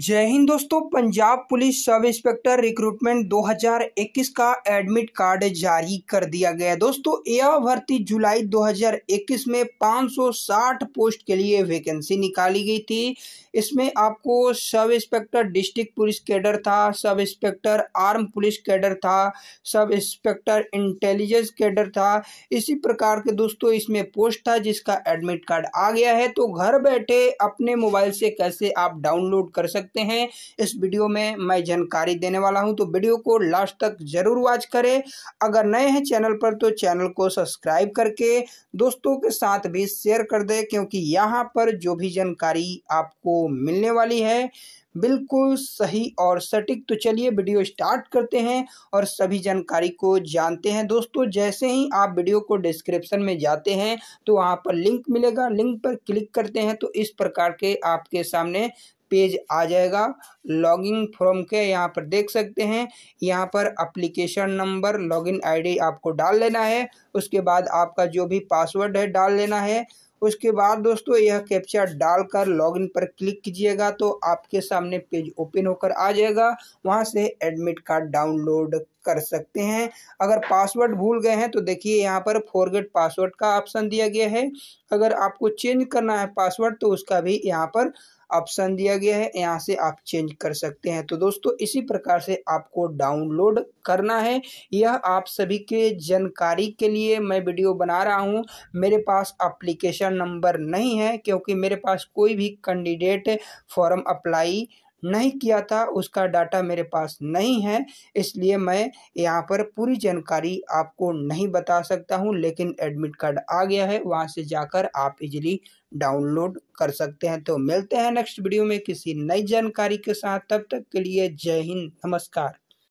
जय हिंद दोस्तों Punjab police sub inspector recruitment 2021 का एडमिट कार्ड जारी कर दिया गया दोस्तों यह भर्ती जुलाई 2021 में 560 पोस्ट के लिए वैकेंसी निकाली गई थी इसमें आपको sub inspector district police cadre था sub inspector arm police cadre था सब इंस्पेक्टर इंटेलिजेंस कैडर था इसी प्रकार के दोस्तों इसमें पोस्ट था जिसका एडमिट कार्ड आ गया है तो घर बैठे अपने मोबाइल से कैसे आप डाउनलोड कर सकते सकते हैं इस वीडियो में मैं जानकारी देने वाला हूं तो वीडियो को लास्ट तक ज़रूर वॉच करें अगर नए हैं चैनल पर तो चैनल को सब्सक्राइब करके दोस्तों के साथ भी शेयर कर दें क्योंकि यहाँ पर जो भी जानकारी आपको मिलने वाली है बिल्कुल सही और सटीक तो चलिए वीडियो स्टार्ट करते हैं और सभी जानकारी को जानते हैं दोस्तों जैसे ही आप वीडियो को डिस्क्रिप्शन में जाते हैं तो वहां पर लिंक मिलेगा लिंक पर क्लिक करते हैं तो इस प्रकार के आपके सामने पेज आ जाएगा लॉगिंग फॉर्म के यहाँ पर देख सकते हैं यहाँ पर अप्लीकेशन नंबर लॉगिन आईडी आपको डाल लेना है उसके बाद आपका जो भी पासवर्ड है डाल लेना है उसके बाद दोस्तों यह कैप्चा डालकर लॉगिन पर क्लिक कीजिएगा तो आपके सामने पेज ओपन होकर आ जाएगा वहाँ से एडमिट कार्ड डाउनलोड कर सकते हैं अगर पासवर्ड भूल गए हैं तो देखिए यहाँ पर फॉरगेट पासवर्ड का ऑप्शन दिया गया है अगर आपको चेंज करना है पासवर्ड तो उसका भी यहाँ पर ऑप्शन दिया गया है यहाँ से आप चेंज कर सकते हैं तो दोस्तों इसी प्रकार से आपको डाउनलोड करना है यह आप सभी के जानकारी के लिए मैं वीडियो बना रहा हूँ मेरे पास अप्लीकेशन नंबर नहीं है क्योंकि मेरे पास कोई भी कैंडिडेट फॉर्म अप्लाई नहीं किया था उसका डाटा मेरे पास नहीं है इसलिए मैं यहाँ पर पूरी जानकारी आपको नहीं बता सकता हूँ लेकिन एडमिट कार्ड आ गया है वहाँ से जाकर आप इजिली डाउनलोड कर सकते हैं तो मिलते हैं नेक्स्ट वीडियो में किसी नई जानकारी के साथ तब तक के लिए जय हिंद नमस्कार